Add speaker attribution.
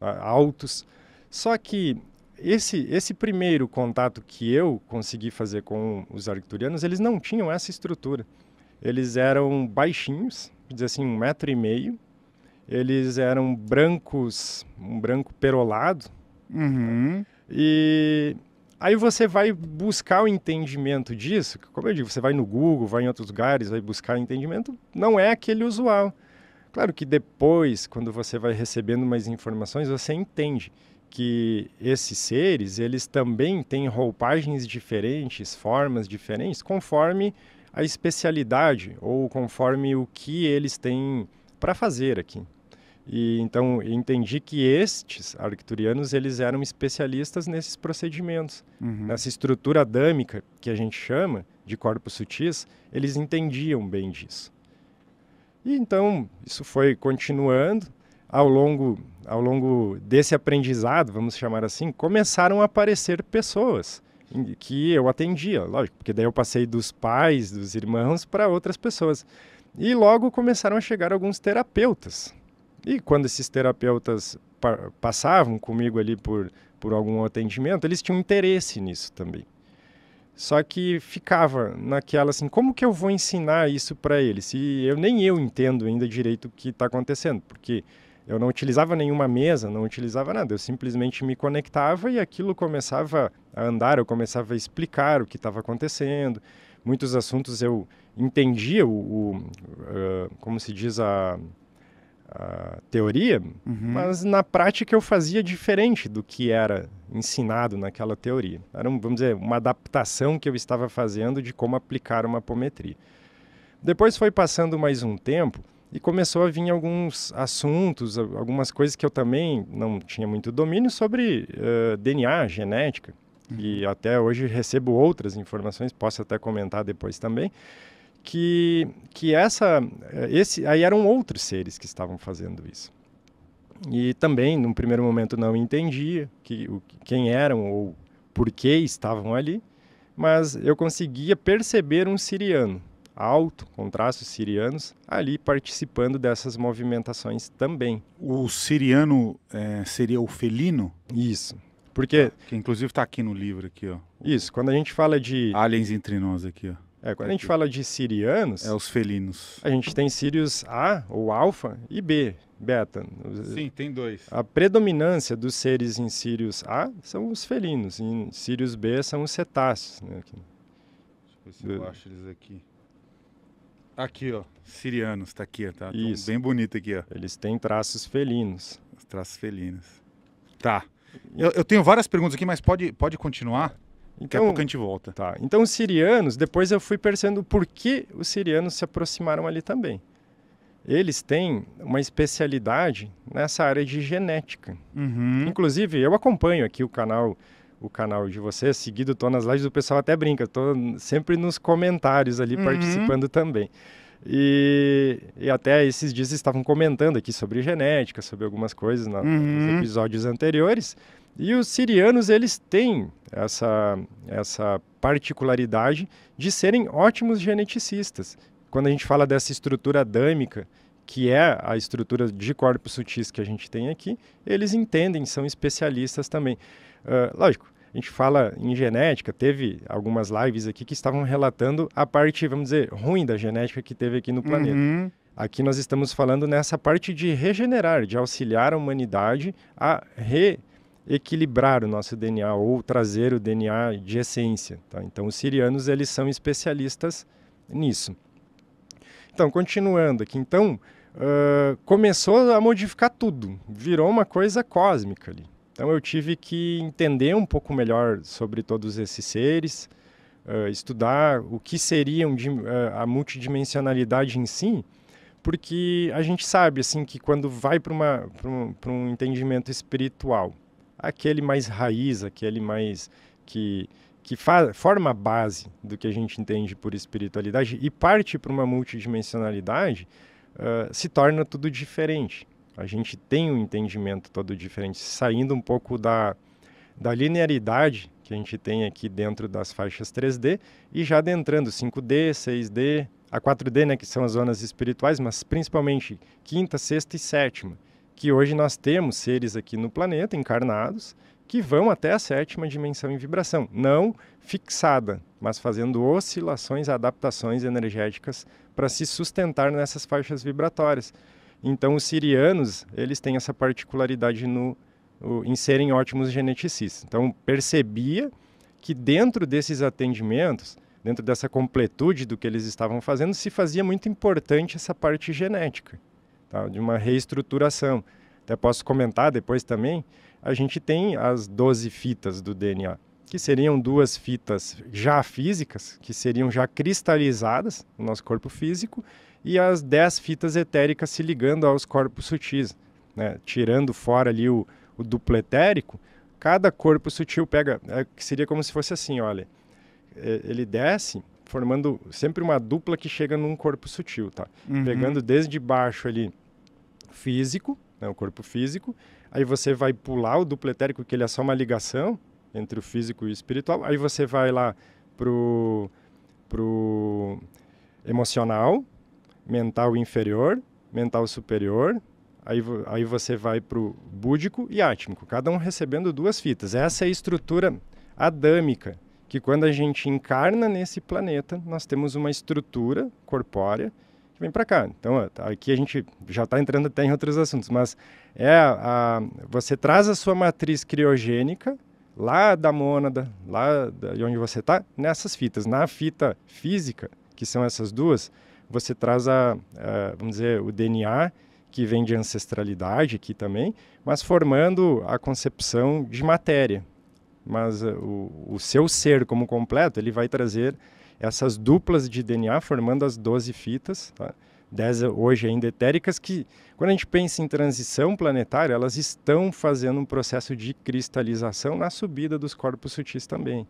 Speaker 1: altos. Só que esse, esse primeiro contato que eu consegui fazer com os arcturianos, eles não tinham essa estrutura. Eles eram baixinhos, dizer assim, um metro e meio. Eles eram brancos, um branco perolado. Uhum. E aí você vai buscar o entendimento disso. Como eu digo, você vai no Google, vai em outros lugares, vai buscar entendimento. Não é aquele usual. Claro que depois, quando você vai recebendo mais informações, você entende que esses seres, eles também têm roupagens diferentes, formas diferentes, conforme a especialidade ou conforme o que eles têm para fazer aqui. E então entendi que estes arcturianos eles eram especialistas nesses procedimentos, uhum. nessa estrutura dâmica que a gente chama de corpos sutis, eles entendiam bem disso. E então isso foi continuando ao longo ao longo desse aprendizado, vamos chamar assim, começaram a aparecer pessoas que eu atendia, lógico, porque daí eu passei dos pais, dos irmãos para outras pessoas. E logo começaram a chegar alguns terapeutas. E quando esses terapeutas passavam comigo ali por, por algum atendimento, eles tinham interesse nisso também. Só que ficava naquela assim, como que eu vou ensinar isso para ele? Se eu nem eu entendo ainda direito o que está acontecendo, porque eu não utilizava nenhuma mesa, não utilizava nada, eu simplesmente me conectava e aquilo começava a andar, eu começava a explicar o que estava acontecendo. Muitos assuntos eu entendia o, o uh, como se diz a, a teoria, uhum. mas na prática eu fazia diferente do que era ensinado naquela teoria. Era, um, vamos dizer, uma adaptação que eu estava fazendo de como aplicar uma apometria. Depois foi passando mais um tempo e começou a vir alguns assuntos, algumas coisas que eu também não tinha muito domínio sobre uh, eh, DNA, genética. Uhum. E até hoje recebo outras informações, posso até comentar depois também que, que essa, eh, esse, aí eram outros seres que estavam fazendo isso e também, num primeiro momento, não entendia que, o, quem eram ou por que estavam ali, mas eu conseguia perceber um siriano, alto, com traços sirianos, ali participando dessas movimentações também. O siriano é, seria o felino? Isso. Porque... Que inclusive está aqui no livro, aqui, ó. Isso, quando a gente fala de... Aliens entre nós aqui, ó. É, quando a tá gente fala de sirianos. É os felinos. A gente tem sírios A, ou alfa, e B beta. Sim, tem dois. A predominância dos seres em Sirius A são os felinos, e em Sirius B são os cetáceos. Né? Aqui. Deixa eu ver se eu acho eles aqui. Aqui, ó. Sirianos, tá aqui, tá? Isso. bem bonito aqui, ó. Eles têm traços felinos. Os traços felinos. Tá. Eu, eu, tenho várias perguntas aqui, mas pode, pode continuar? Então, Daqui a então, pouco a gente volta. Tá. Então, os sirianos, depois eu fui percebendo por que os sirianos se aproximaram ali também eles têm uma especialidade nessa área de genética. Uhum. Inclusive, eu acompanho aqui o canal o canal de vocês, seguido estou nas lives, o pessoal até brinca, estou sempre nos comentários ali uhum. participando também. E, e, até esses dias estavam comentando aqui sobre genética, sobre algumas coisas na, uhum. nos episódios anteriores. E os sirianos, eles têm essa, essa particularidade de serem ótimos geneticistas quando a gente fala dessa estrutura adâmica, que é a estrutura de corpos sutis que a gente tem aqui, eles entendem, são especialistas também. Uh, lógico, a gente fala em genética, teve algumas lives aqui que estavam relatando a parte, vamos dizer, ruim da genética que teve aqui no planeta. Uhum. Aqui nós estamos falando nessa parte de regenerar, de auxiliar a humanidade a reequilibrar o nosso DNA ou trazer o DNA de essência. Tá? Então, os sirianos eles são especialistas nisso. Então, continuando aqui. Então, uh, começou a modificar tudo, virou uma coisa cósmica ali. Então, eu tive que entender um pouco melhor sobre todos esses seres, uh, estudar o que seria uh, a multidimensionalidade em si, porque a gente sabe assim que quando vai para um, um entendimento espiritual, aquele mais raiz, aquele mais que que forma a base do que a gente entende por espiritualidade e parte para uma multidimensionalidade, uh, se torna tudo diferente. A gente tem um entendimento todo diferente, saindo um pouco da, da linearidade que a gente tem aqui dentro das faixas 3D e já adentrando 5D, 6D, a 4D, né, que são as zonas espirituais, mas principalmente quinta, sexta e sétima, que hoje nós temos seres aqui no planeta encarnados que vão até a sétima dimensão em vibração, não fixada, mas fazendo oscilações, adaptações energéticas para se sustentar nessas faixas vibratórias. Então, os sirianos eles têm essa particularidade no, o, em serem ótimos geneticistas. Então, percebia que dentro desses atendimentos, dentro dessa completude do que eles estavam fazendo, se fazia muito importante essa parte genética, tá? de uma reestruturação. Até posso comentar depois também a gente tem as 12 fitas do DNA, que seriam duas fitas já físicas, que seriam já cristalizadas no nosso corpo físico, e as 10 fitas etéricas se ligando aos corpos sutis, né? tirando fora ali o, o duplo etérico, cada corpo sutil pega, é, que seria como se fosse assim, olha, é, ele desce formando sempre uma dupla que chega num corpo sutil, tá? Uhum. Pegando desde baixo ali físico, né, o corpo físico. Aí você vai pular o duplo etérico, que ele é só uma ligação entre o físico e o espiritual. Aí você vai lá pro, pro emocional, mental inferior, mental superior. Aí, aí você vai pro búdico e átmico, cada um recebendo duas fitas. Essa é a estrutura adâmica, que quando a gente encarna nesse planeta, nós temos uma estrutura corpórea que vem para cá. Então, aqui a gente já está entrando até em outros assuntos, mas é a, você traz a sua matriz criogênica lá da mônada, lá de onde você está, nessas fitas. Na fita física, que são essas duas, você traz a, a vamos dizer, o DNA que vem de ancestralidade aqui também, mas formando a concepção de matéria. Mas eh, o, o seu ser como completo, ele vai trazer essas duplas de DNA formando as 12 fitas, tá? 10 hoje ainda etéricas, que quando a gente pensa em transição planetária, elas estão fazendo um processo de cristalização na subida dos corpos sutis também.